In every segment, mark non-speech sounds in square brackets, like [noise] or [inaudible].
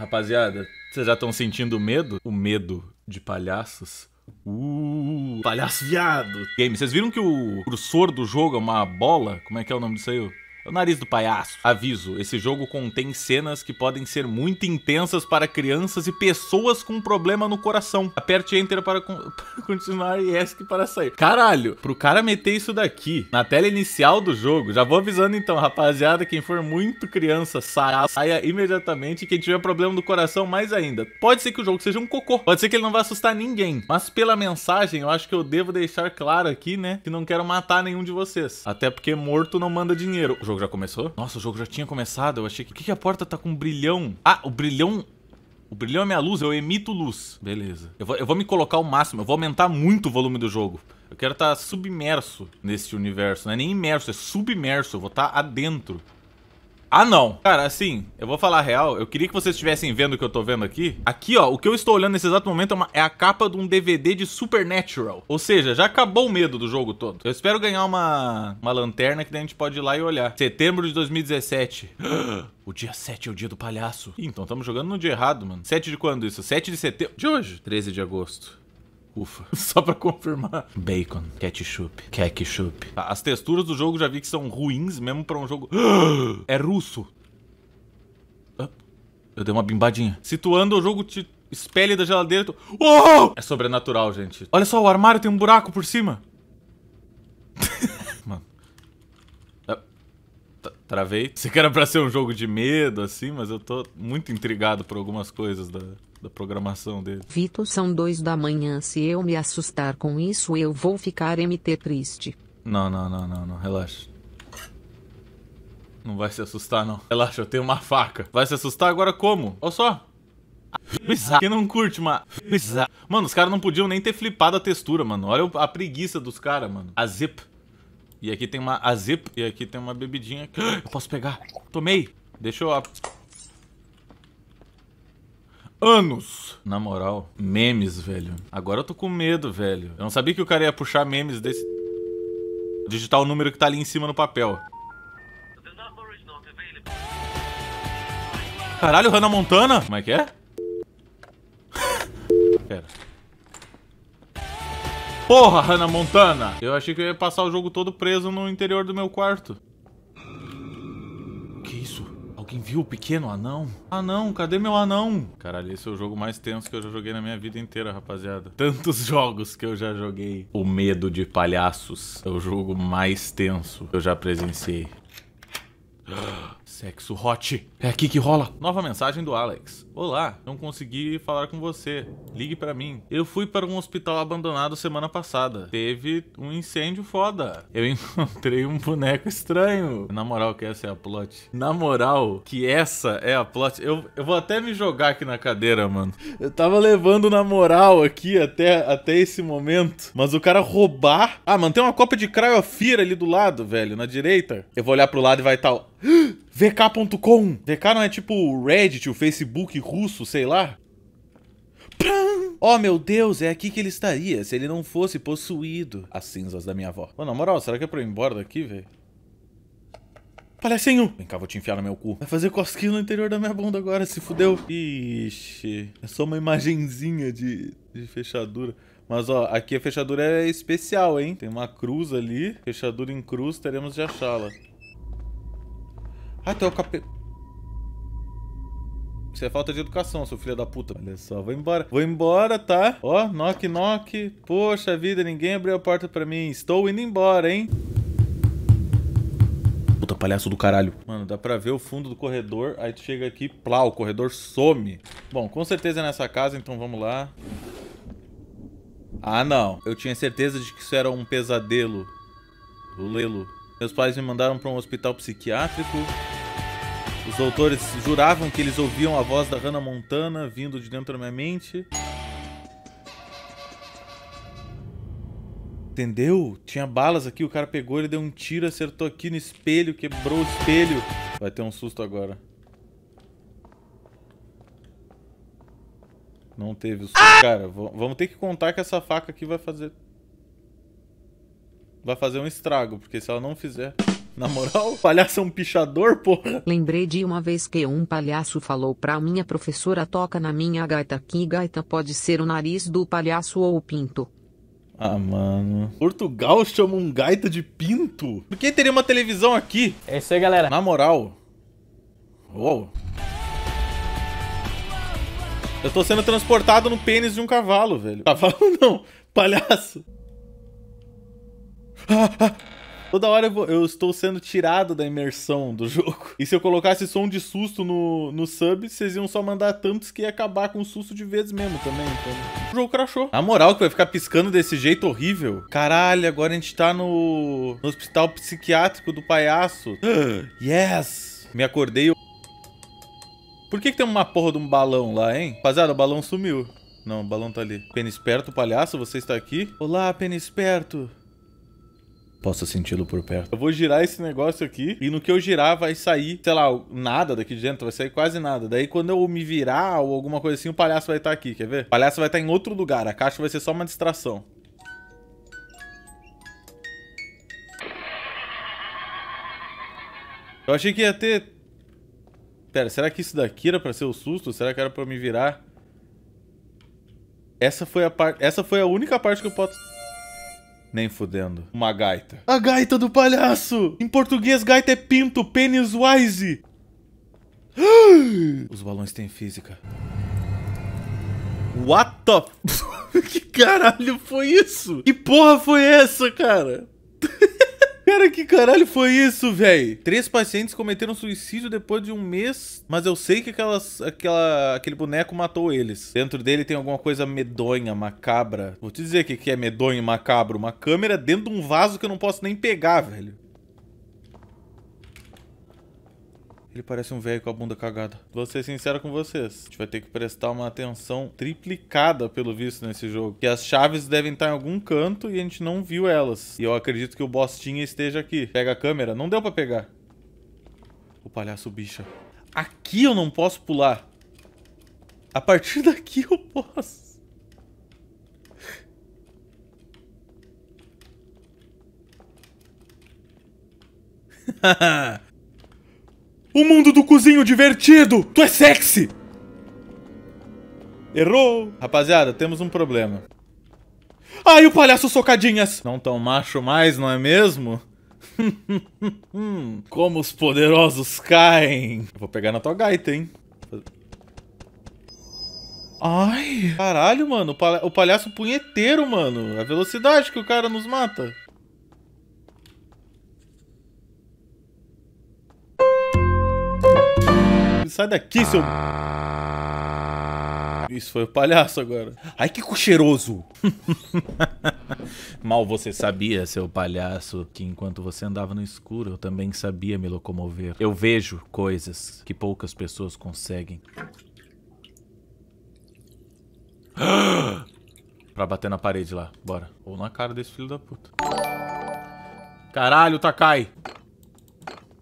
Rapaziada, vocês já estão sentindo medo? O medo de palhaços? Uh, palhaço viado! Game, vocês viram que o cursor do jogo é uma bola? Como é que é o nome disso aí? o nariz do palhaço. Aviso: esse jogo contém cenas que podem ser muito intensas para crianças e pessoas com problema no coração. Aperte Enter para, con [laughs] para continuar e ESC para sair. Caralho, pro cara meter isso daqui na tela inicial do jogo, já vou avisando então, rapaziada, quem for muito criança, saia, saia imediatamente. Quem tiver problema no coração, mais ainda. Pode ser que o jogo seja um cocô, pode ser que ele não vá assustar ninguém, mas pela mensagem, eu acho que eu devo deixar claro aqui, né, que não quero matar nenhum de vocês. Até porque morto não manda dinheiro. O jogo jogo já começou? Nossa, o jogo já tinha começado. Eu achei que... Por que, que a porta tá com um brilhão? Ah, o brilhão o brilhão é minha luz, eu emito luz. Beleza. Eu vou, eu vou me colocar ao máximo, eu vou aumentar muito o volume do jogo. Eu quero estar tá submerso nesse universo. Não é nem imerso, é submerso. Eu vou estar tá adentro. Ah, não. Cara, assim, eu vou falar a real. Eu queria que vocês estivessem vendo o que eu tô vendo aqui. Aqui, ó, o que eu estou olhando nesse exato momento é, uma, é, a capa de um DVD de Supernatural. Ou seja, já acabou o medo do jogo todo. Eu espero ganhar uma, uma lanterna que daí a gente pode ir lá e olhar. Setembro de 2017. [gasps] O dia 7 é o dia do palhaço. Ih, então estamos jogando no dia errado, mano. 7 de quando isso? 7 de setembro. De hoje? 13 de agosto. Ufa. [laughs] Só pra confirmar. Bacon, ketchup, ketchup. Tá, as texturas do jogo já vi que são ruins, mesmo pra um jogo... [gasps] É russo. Eu dei uma bimbadinha. Situando o jogo te espelha da geladeira. Tu... Oh! É sobrenatural, gente. Olha só, o armário tem um buraco por cima. [laughs] Mano. Travei. Sei que era pra ser um jogo de medo, assim, mas eu tô muito intrigado por algumas coisas da, da programação dele. Vitor, são dois da manhã. Se eu me assustar com isso, eu vou ficar MT triste. Não, não, não, não, não. Relaxa. Não vai se assustar, não. Relaxa, eu tenho uma faca. Vai se assustar agora como? Olha só. Bizarro. Quem não curte, mano? Bizarro. Mano, os caras não podiam nem ter flipado a textura, mano. Olha a preguiça dos caras, mano. A zip. E aqui tem uma a zip. E aqui tem uma bebidinha. Que [gasps] eu posso pegar. Tomei. Deixa eu anos. Na moral, memes, velho. Agora eu tô com medo, velho. Eu não sabia que o cara ia puxar memes desse. Digitar o número que tá ali em cima no papel. Caralho, Hannah Montana? Como é que é? [laughs] Pera. Porra, Hannah Montana! Eu achei que eu ia passar o jogo todo preso no interior do meu quarto. Alguém viu o pequeno anão? Anão, cadê meu anão? Caralho, esse é o jogo mais tenso que eu já joguei na minha vida inteira, rapaziada. [laughs] Tantos jogos que eu já joguei. O medo de palhaços é o jogo mais tenso que eu já presenciei. [gasps] Ah. Sexo hot. É aqui que rola. Nova mensagem do Alex. Olá, não consegui falar com você. Ligue para mim. Eu fui para um hospital abandonado semana passada. Teve um incêndio foda. Eu [laughs] encontrei um boneco estranho. Na moral que essa é a plot. Na moral que essa é a plot. Eu, eu vou até me jogar aqui na cadeira, mano. Eu tava levando na moral aqui até, até esse momento. Mas o cara roubar... Ah, mano, tem uma copa de Cryofira ali do lado, velho, na direita. Eu vou olhar pro lado e vai estar. Tá, [gasps] VK.com. VK não é tipo o Reddit, o Facebook russo, sei lá? Oh meu Deus, é aqui que ele estaria se ele não fosse possuído. As cinzas da minha avó. Pô, na moral, será que é pra eu ir embora daqui, velho? Palhacinho! Vem cá, vou te enfiar no meu cu. Vai fazer cosquinha no interior da minha bunda agora, se fudeu. Ixi, é só uma imagenzinha de, de fechadura. Mas ó, aqui a fechadura é especial, hein? Tem uma cruz ali. Fechadura em cruz, teremos de achá-la. Ah, tu então é o cap... Isso é falta de educação, seu filho da puta. Olha só, vou embora. Vou embora, tá? Ó, knock, knock. Poxa vida, ninguém abriu a porta pra mim. Estou indo embora, hein? Puta palhaço do caralho. Mano, dá pra ver o fundo do corredor. Aí tu chega aqui, plá, o corredor some. Bom, com certeza é nessa casa, então vamos lá. Ah, não. Eu tinha certeza de que isso era um pesadelo. Lelo. Meus pais me mandaram pra um hospital psiquiátrico. Os doutores juravam que eles ouviam a voz da Hannah Montana vindo de dentro da minha mente. Entendeu? Tinha balas aqui, o cara pegou, ele deu um tiro, acertou aqui no espelho, quebrou o espelho. Vai ter um susto agora. Não teve o susto. Ah! Cara, vamos ter que contar que essa faca aqui vai fazer... Vai fazer um estrago, porque se ela não fizer... Na moral, palhaço é um pichador, porra. Lembrei de uma vez que um palhaço falou pra minha professora toca na minha gaita que gaita pode ser o nariz do palhaço ou o pinto. Ah, mano. Portugal chama um gaita de pinto? Por que teria uma televisão aqui? É isso aí, galera. Na moral. Uou. Eu tô sendo transportado no pênis de um cavalo, velho. Cavalo [laughs] não, palhaço. Ah, ah. Toda hora eu, vou, eu, estou sendo tirado da imersão do jogo. E se eu colocasse som de susto no, no sub, vocês iam só mandar tantos que ia acabar com o susto de vez mesmo também. Então... O jogo crashou. Na moral, que vai ficar piscando desse jeito horrível. Caralho, agora a gente tá no, no hospital psiquiátrico do palhaço. [gasps] yes! Me acordei e eu... Por que, que tem uma porra de um balão lá, hein? Rapaziada, o balão sumiu. Não, o balão tá ali. Pena esperto, palhaço, você está aqui? Olá, pena esperto possa senti-lo por perto. Eu vou girar esse negócio aqui e no que eu girar vai sair, sei lá, nada daqui de dentro, vai sair quase nada. Daí quando eu me virar ou alguma coisa assim, o palhaço vai estar tá aqui, quer ver? O palhaço vai estar tá em outro lugar, a caixa vai ser só uma distração. Eu achei que ia ter... Pera, será que isso daqui era pra ser o susto? Será que era pra me virar? Essa foi a parte... Essa foi a única parte que eu posso... Nem fudendo. Uma gaita. A gaita do palhaço! Em português, gaita é pinto, pênis wise. [gasps] Os balões têm física. What the... [laughs] que caralho foi isso? Que porra foi essa, cara? Cara, que caralho foi isso, velho? Três pacientes cometeram suicídio depois de um mês, mas eu sei que aquelas, aquela, aquele boneco matou eles. Dentro dele tem alguma coisa medonha, macabra. Vou te dizer o que, que é medonho e macabro. Uma câmera dentro de um vaso que eu não posso nem pegar, velho. Ele parece um velho com a bunda cagada. Vou ser sincero com vocês. A gente vai ter que prestar uma atenção triplicada, pelo visto, nesse jogo. Que as chaves devem estar em algum canto e a gente não viu elas. E eu acredito que o Bostinha esteja aqui. Pega a câmera. Não deu pra pegar. O palhaço bicha. Aqui eu não posso pular. A partir daqui eu posso. Haha. [laughs] O mundo do cozinho divertido! Tu é sexy! Errou! Rapaziada, temos um problema. Ai, o palhaço socadinhas! Não tão macho mais, não é mesmo? [laughs] Como os poderosos caem! Eu vou pegar na tua gaita, hein? Ai! Caralho, mano, o, o palhaço punheteiro, mano. É a velocidade que o cara nos mata. Sai daqui, seu. Ah. Isso foi o palhaço agora. Ai, que cocheiroso! [laughs] Mal você sabia, seu palhaço, que enquanto você andava no escuro, eu também sabia me locomover. Eu vejo coisas que poucas pessoas conseguem. [gasps] pra bater na parede lá, bora. Ou na cara desse filho da puta. Caralho, Takai!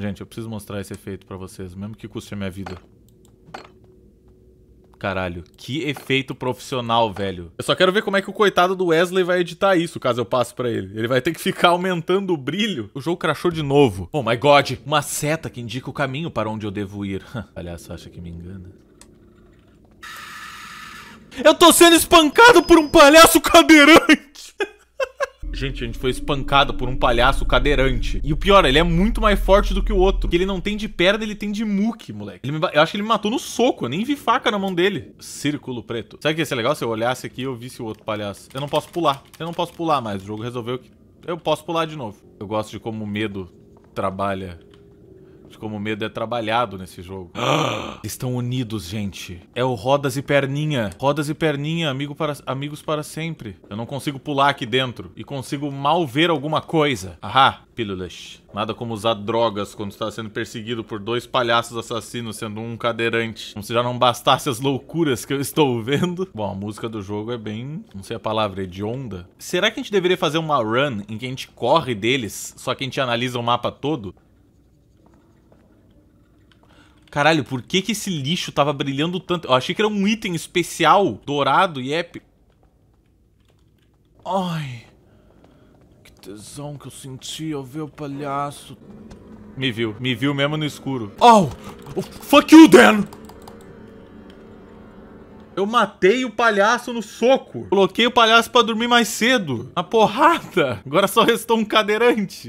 Gente, eu preciso mostrar esse efeito pra vocês, mesmo que custe a minha vida. Caralho, que efeito profissional, velho. Eu só quero ver como é que o coitado do Wesley vai editar isso, caso eu passe pra ele. Ele vai ter que ficar aumentando o brilho. O jogo crashou de novo. Oh my god, uma seta que indica o caminho para onde eu devo ir. [laughs] Palhaço acha que me engana. Eu tô sendo espancado por um palhaço cadeirante! [laughs] Gente, a gente foi espancado por um palhaço cadeirante. E o pior, ele é muito mais forte do que o outro. Que ele não tem de perna, ele tem de muque, moleque. Me... eu acho que ele me matou no soco. Eu nem vi faca na mão dele. Círculo preto. Sabe o que ia ser legal se eu olhasse aqui e eu visse o outro palhaço? Eu não posso pular. Eu não posso pular mais. O jogo resolveu que eu posso pular de novo. Eu gosto de como o medo trabalha de como o medo é trabalhado nesse jogo. [gasps] Ah! Estão unidos, gente. É o Rodas e Perninha. Rodas e Perninha, amigo para, amigos para sempre. Eu não consigo pular aqui dentro e consigo mal ver alguma coisa. Ahá, pílulas. Nada como usar drogas quando está sendo perseguido por dois palhaços assassinos, sendo um cadeirante. Como se já não bastasse as loucuras que eu estou vendo. Bom, a música do jogo é bem... não sei a palavra, hedionda. de onda. Será que a gente deveria fazer uma run em que a gente corre deles, só que a gente analisa o mapa todo? Caralho, por que que esse lixo tava brilhando tanto? Eu achei que era um item especial, dourado e épico. Ai, que tesão que eu senti ao ver o palhaço. Me viu, me viu mesmo no escuro. Oh, oh fuck you, Dan! Eu matei o palhaço no soco. Coloquei o palhaço pra dormir mais cedo. A porrada. Agora só restou um cadeirante.